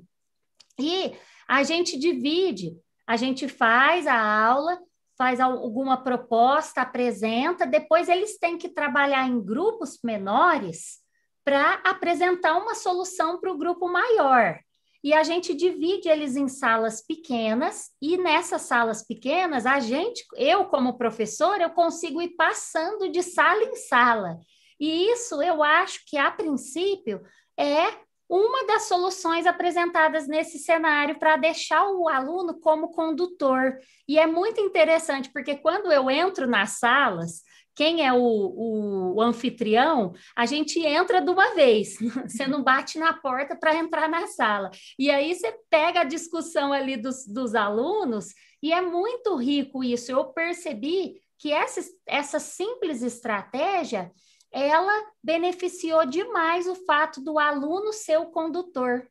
E a gente divide, a gente faz a aula, faz alguma proposta, apresenta, depois eles têm que trabalhar em grupos menores para apresentar uma solução para o grupo maior e a gente divide eles em salas pequenas e nessas salas pequenas a gente, eu como professora, eu consigo ir passando de sala em sala. E isso eu acho que a princípio é uma das soluções apresentadas nesse cenário para deixar o aluno como condutor. E é muito interessante porque quando eu entro nas salas, quem é o, o, o anfitrião, a gente entra de uma vez, você não bate na porta para entrar na sala. E aí você pega a discussão ali dos, dos alunos, e é muito rico isso. Eu percebi que essa, essa simples estratégia ela beneficiou demais o fato do aluno ser o condutor.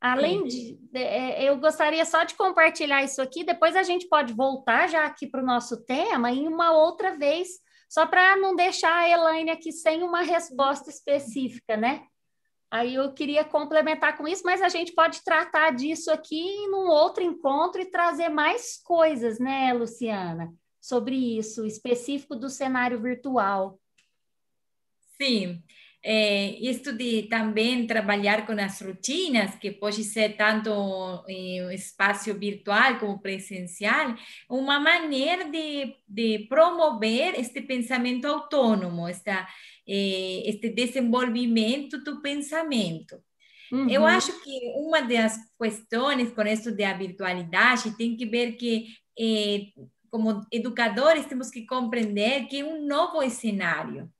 Além de, é, eu gostaria só de compartilhar isso aqui, depois a gente pode voltar já aqui para o nosso tema em uma outra vez só para não deixar a Elaine aqui sem uma resposta específica, né? Aí eu queria complementar com isso, mas a gente pode tratar disso aqui num outro encontro e trazer mais coisas, né, Luciana, sobre isso, específico do cenário virtual. Sim. É, eh, isto de também trabalhar com as rotinas, que pode ser tanto em eh, espaço virtual como presencial, uma maneira de, de promover este pensamento autônomo, esta, eh, este desenvolvimento do pensamento. Uhum. Eu acho que uma das questões com isso da virtualidade tem que ver que, como educadores, temos que compreender que é um novo cenário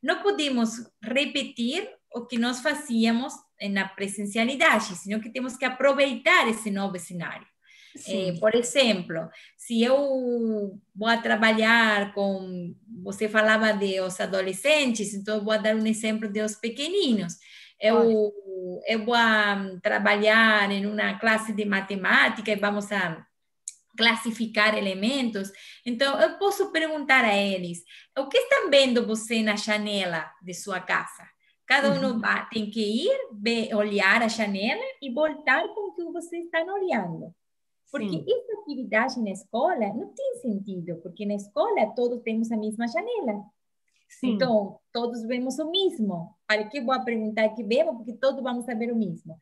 no podemos repetir o que nos hacíamos en la presencialidad, sino que tenemos que aprovechar ese nuevo escenario. Eh, por ejemplo, si yo voy a trabajar con, Você falaba de los adolescentes, entonces voy a dar un ejemplo de los pequeninos. Yo voy a trabajar en una clase de matemática y vamos a classificar elementos. Então, eu posso perguntar a eles: o que estão vendo você na janela de sua casa? Cada um uhum. tem que ir, ver, olhar a janela e voltar com o que você está olhando. Porque Sim. essa atividade na escola não tem sentido, porque na escola todos temos a mesma janela. Sim. Então, todos vemos o mesmo. Para que vou perguntar que vemos, porque todos vamos saber o mesmo.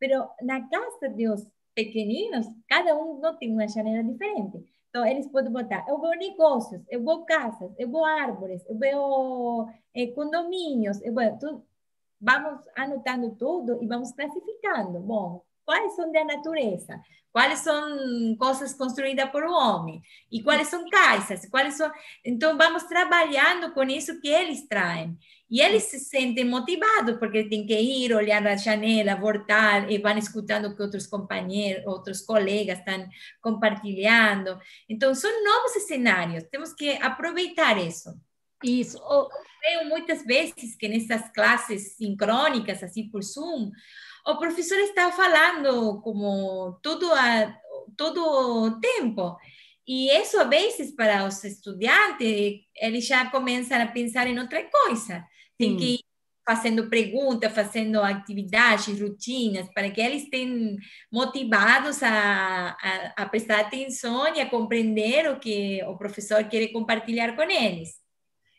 Mas na casa os pequeninos, cada um não tem uma janela diferente. Então, eles podem botar, eu vou negócios, eu vou casas, eu vou árvores, eu vou eh, condomínios, eu vou... Tu, vamos anotando tudo e vamos classificando. Bom, quais são da natureza, quais são coisas construídas por um homem e quais são caixas, quais são. Então vamos trabalhando com isso que eles traem. E eles se sentem motivados porque tem que ir olhar na janela, voltar e vão escutando o que outros companheiros, outros colegas estão compartilhando. Então são novos cenários. Temos que aproveitar isso. Isso. Eu vejo muitas vezes que nessas classes sincrônicas, assim por Zoom, o professor está falando como todo a, todo tempo. E isso, às vezes, para os estudantes, eles já começam a pensar em outra coisa. Tem hum. que ir fazendo perguntas, fazendo atividades, rotinas, para que eles estejam motivados a, a, a prestar atenção e a compreender o que o professor quer compartilhar com eles.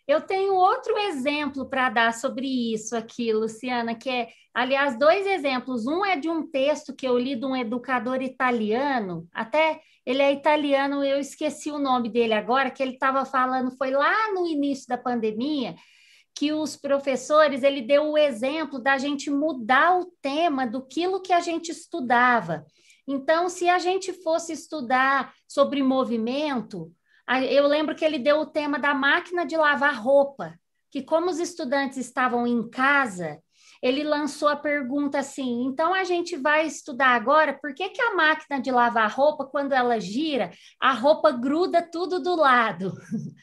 Eu tenho outro exemplo para dar sobre isso aqui, Luciana, que é, aliás, dois exemplos. Um é de um texto que eu li de um educador italiano, até ele é italiano, eu esqueci o nome dele agora, que ele estava falando, foi lá no início da pandemia, que os professores, ele deu o exemplo da gente mudar o tema do quilo que a gente estudava. Então, se a gente fosse estudar sobre movimento, eu lembro que ele deu o tema da máquina de lavar roupa, que como os estudantes estavam em casa, ele lançou a pergunta assim: então a gente vai estudar agora por que, que a máquina de lavar roupa, quando ela gira, a roupa gruda tudo do lado.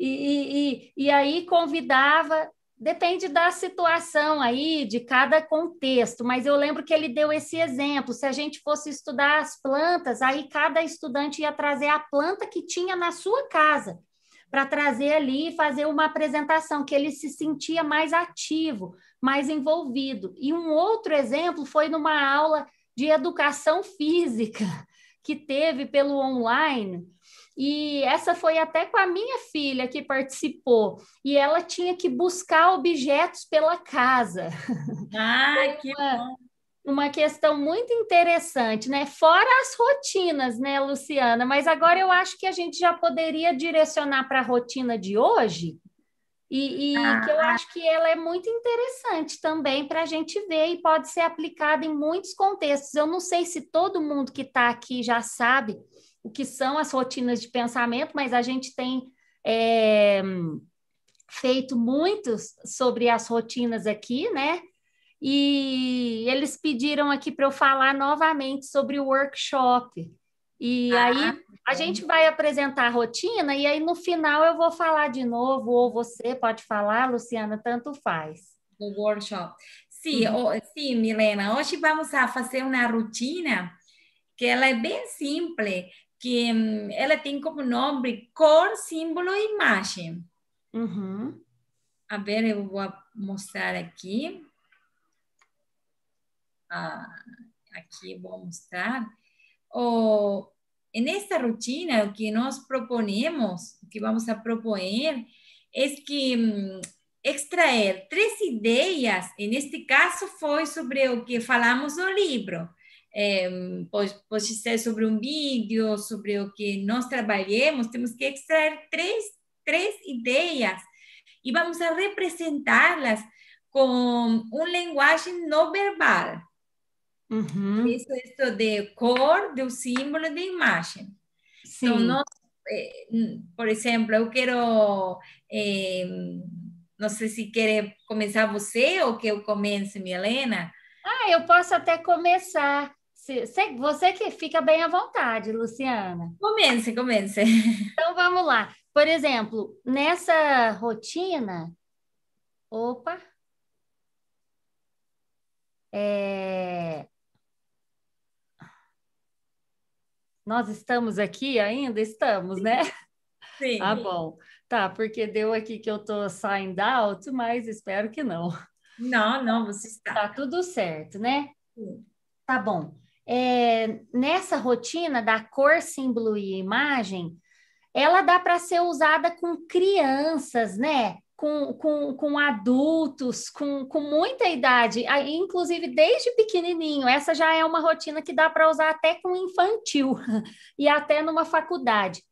E, e, e aí convidava Depende da situação aí, de cada contexto, mas eu lembro que ele deu esse exemplo. Se a gente fosse estudar as plantas, aí cada estudante ia trazer a planta que tinha na sua casa, para trazer ali e fazer uma apresentação, que ele se sentia mais ativo, mais envolvido. E um outro exemplo foi numa aula de educação física que teve pelo online e essa foi até com a minha filha que participou. E ela tinha que buscar objetos pela casa. Ah, que bom! uma questão muito interessante, né? Fora as rotinas, né, Luciana? Mas agora eu acho que a gente já poderia direcionar para a rotina de hoje, e, e ah. que eu ah. acho que ela é muito interessante também para a gente ver e pode ser aplicada em muitos contextos. Eu não sei se todo mundo que está aqui já sabe o que são as rotinas de pensamento, mas a gente tem é, feito muitos sobre as rotinas aqui, né? E eles pediram aqui para eu falar novamente sobre o workshop. E ah, aí a gente vai apresentar a rotina e aí no final eu vou falar de novo, ou você pode falar, Luciana, tanto faz. O workshop. Sim, uhum. oh, sim, Milena, hoje vamos a fazer uma rotina que ela é bem simples, que mm, ela tem como nome cor, símbolo e imagem. Uhum. A ver, eu vou mostrar aqui. Ah, aqui vou mostrar. O, nesta rotina, o que nós proponemos, o que vamos a propor é que mm, extrair três ideias, neste caso foi sobre o que falamos no livro, é, pode, ser sobre um vídeo, sobre o que nós trabalhemos, temos que extrair três, três ideias e vamos a representá-las com uma linguagem não verbal. Uhum. Isso, isso de cor, do símbolo, de imagem. Sim. Então, nós, eh, por exemplo, eu quero, não sei se quer começar você ou que eu comece, Milena. Ah, eu posso até começar. Você que fica bem à vontade, Luciana. Comece, comece. Então vamos lá. Por exemplo, nessa rotina. Opa! É... Nós estamos aqui ainda? Estamos, né? Sim. Ah, bom. Tá, porque deu aqui que eu tô signed out, mas espero que não. Não, não, você está. Tá tudo certo, né? Sim. Tá bom é, nessa rotina da cor, símbolo e imagem, ela dá para ser usada com crianças, né? Com, com, com adultos, com, com muita idade, ah, inclusive desde pequenininho. Essa já é uma rotina que dá para usar até com infantil e até numa faculdade.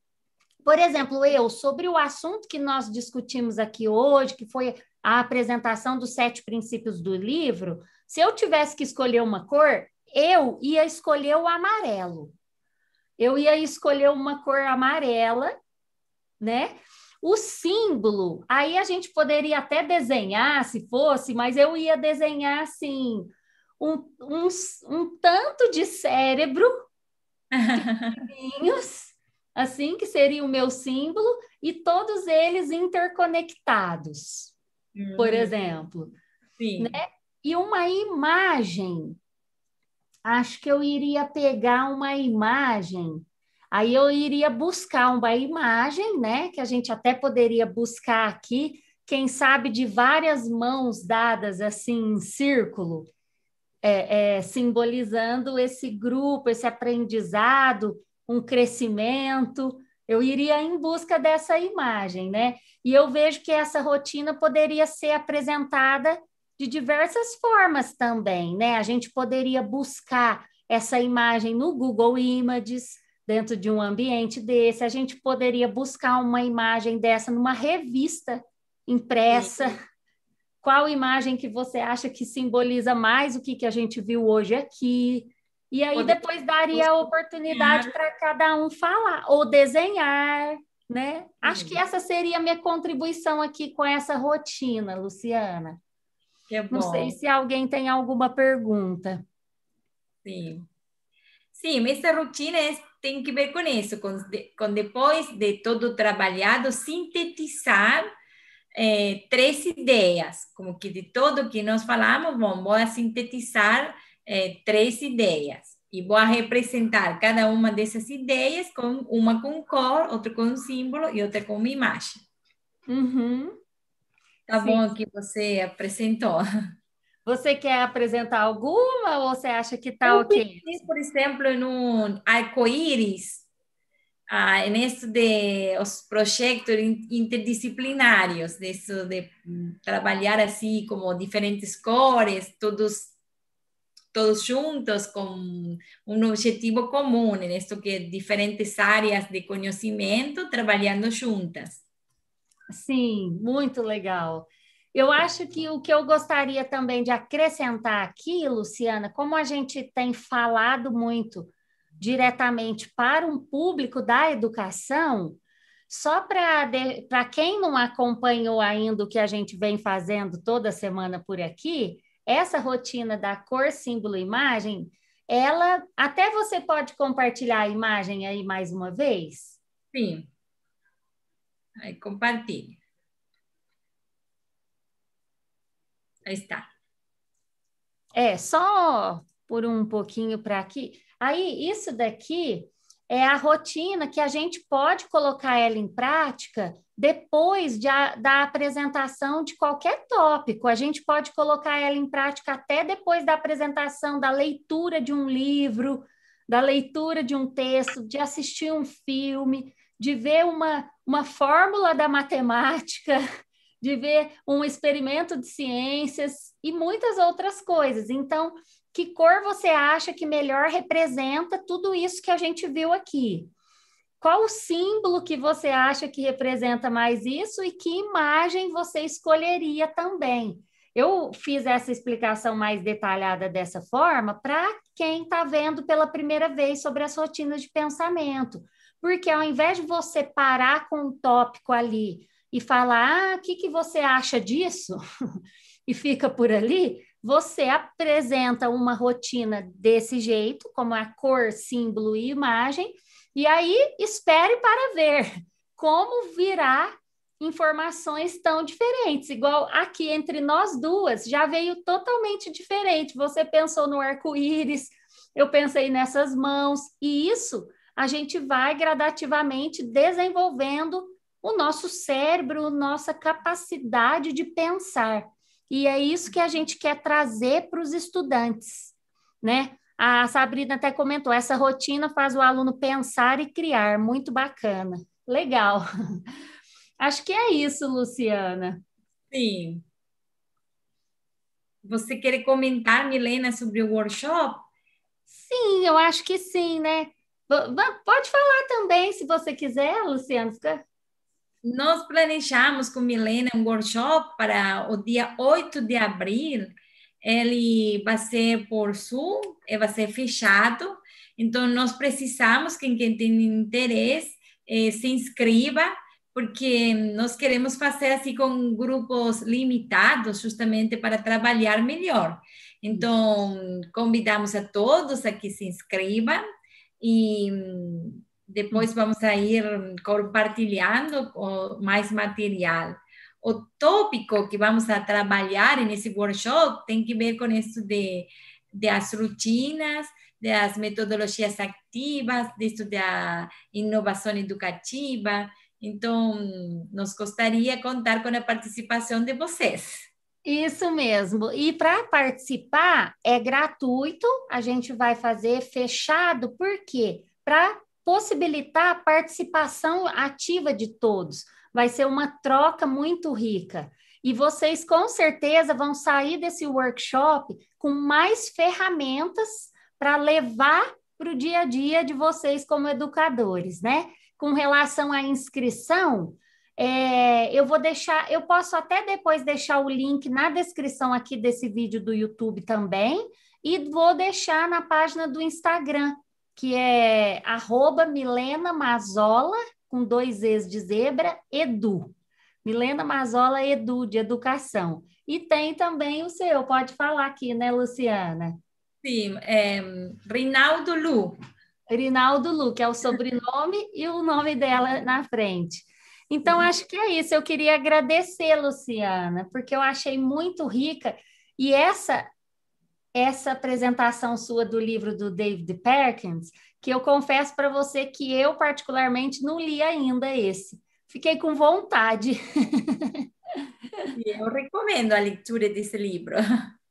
Por exemplo, eu, sobre o assunto que nós discutimos aqui hoje, que foi a apresentação dos sete princípios do livro, se eu tivesse que escolher uma cor, eu ia escolher o amarelo. Eu ia escolher uma cor amarela, né? O símbolo, aí a gente poderia até desenhar, se fosse, mas eu ia desenhar assim um, um, um tanto de cérebro, assim que seria o meu símbolo, e todos eles interconectados, hum. por exemplo. Sim. Né? E uma imagem acho que eu iria pegar uma imagem. Aí eu iria buscar uma imagem, né? Que a gente até poderia buscar aqui, quem sabe de várias mãos dadas assim em círculo, é, é, simbolizando esse grupo, esse aprendizado, um crescimento. Eu iria em busca dessa imagem, né? E eu vejo que essa rotina poderia ser apresentada de diversas formas também, né? A gente poderia buscar essa imagem no Google Images, dentro de um ambiente desse, a gente poderia buscar uma imagem dessa numa revista impressa. Sim. Uhum. Qual imagem que você acha que simboliza mais o que, que a gente viu hoje aqui? E aí depois daria a oportunidade para cada um falar ou desenhar, né? Acho que uhum. essa seria a minha contribuição aqui com essa rotina, Luciana. Que bom. É Não sei se alguém tem alguma pergunta. Sim. Sim, essa rotina é, tem que ver com isso, com, com depois de todo trabalhado, sintetizar é, três ideias, como que de todo que nós falamos, bom, vou sintetizar é, três ideias e vou representar cada uma dessas ideias com uma com cor, outra com símbolo e outra com imagem. Uhum. Tá Sim. bom que você apresentou. Você quer apresentar alguma ou você acha que tá eu ok? Pensei, por exemplo, no arco-íris, ah, nesse de os projetos interdisciplinários, nisso de trabalhar assim como diferentes cores, todos todos juntos com um objetivo comum, nisso né? que diferentes áreas de conhecimento trabalhando juntas. Sim, muito legal. Eu acho que o que eu gostaria também de acrescentar aqui, Luciana, como a gente tem falado muito diretamente para um público da educação, só para quem não acompanhou ainda o que a gente vem fazendo toda semana por aqui, essa rotina da cor, símbolo, imagem, ela até você pode compartilhar a imagem aí mais uma vez? Sim. Aí, compartilha. Aí está. É, só por um pouquinho para aqui. Aí, isso daqui é a rotina que a gente pode colocar ela em prática depois de a, da apresentação de qualquer tópico. A gente pode colocar ela em prática até depois da apresentação, da leitura de um livro, da leitura de um texto, de assistir um filme de ver uma, uma fórmula da matemática, de ver um experimento de ciências e muitas outras coisas. Então, que cor você acha que melhor representa tudo isso que a gente viu aqui? Qual o símbolo que você acha que representa mais isso e que imagem você escolheria também? Eu fiz essa explicação mais detalhada dessa forma para quem está vendo pela primeira vez sobre as rotinas de pensamento, porque ao invés de você parar com um tópico ali e falar, ah, o que, que você acha disso? e fica por ali, você apresenta uma rotina desse jeito, como a é cor, símbolo e imagem, e aí espere para ver como virá informações tão diferentes, igual aqui entre nós duas, já veio totalmente diferente. Você pensou no arco-íris, eu pensei nessas mãos, e isso a gente vai gradativamente desenvolvendo o nosso cérebro, nossa capacidade de pensar. E é isso que a gente quer trazer para os estudantes, né? A Sabrina até comentou, essa rotina faz o aluno pensar e criar, muito bacana. Legal. Acho que é isso, Luciana. Sim. Você querer comentar, Milena, sobre o workshop? Sim, eu acho que sim, né? Pode falar também, se você quiser, Lucianska. Nós planejamos com Milena um workshop para o dia 8 de abril. Ele vai ser por Zoom, eh, vai ser fechado. Então, nós precisamos que quem tem interesse eh, se inscreva, porque nós queremos fazer assim com grupos limitados, justamente para trabalhar melhor. Então, convidamos a todos a que se inscrevam e hum, depois vamos a ir compartilhando mais material. O tópico que vamos a trabalhar nesse workshop tem que ver com isso de, de as rotinas, das metodologias ativas, disso da inovação educativa. Então, hum, nos gostaria contar com a participação de vocês. Isso mesmo. E para participar é gratuito, a gente vai fazer fechado, por quê? Para possibilitar a participação ativa de todos. Vai ser uma troca muito rica. E vocês com certeza vão sair desse workshop com mais ferramentas para levar para o dia a dia de vocês como educadores, né? Com relação à inscrição, é, eu vou deixar, eu posso até depois deixar o link na descrição aqui desse vídeo do YouTube também, e vou deixar na página do Instagram, que é arroba Milena Mazola, com dois e's de zebra, Edu. Milena Mazola Edu, de educação. E tem também o seu, pode falar aqui, né, Luciana? Sim, é, Rinaldo Lu. Rinaldo Lu, que é o sobrenome e o nome dela na frente. Então, uhum. acho que é isso. Eu queria agradecer, Luciana, porque eu achei muito rica. E essa essa apresentação sua do livro do David Perkins, que eu confesso para você que eu, particularmente, não li ainda esse. Fiquei com vontade. eu recomendo a leitura desse livro.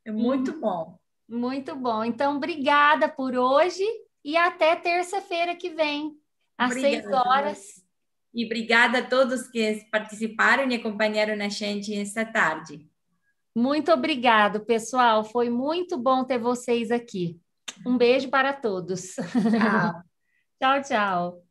É muito hum, bom. Muito bom. Então, obrigada por hoje e até terça-feira que vem, às Obrigada. seis horas e obrigada a todos que participaram e acompanharam a gente esta tarde. Muito obrigado, pessoal. Foi muito bom ter vocês aqui. Um beijo para todos. Tchau, tchau. tchau.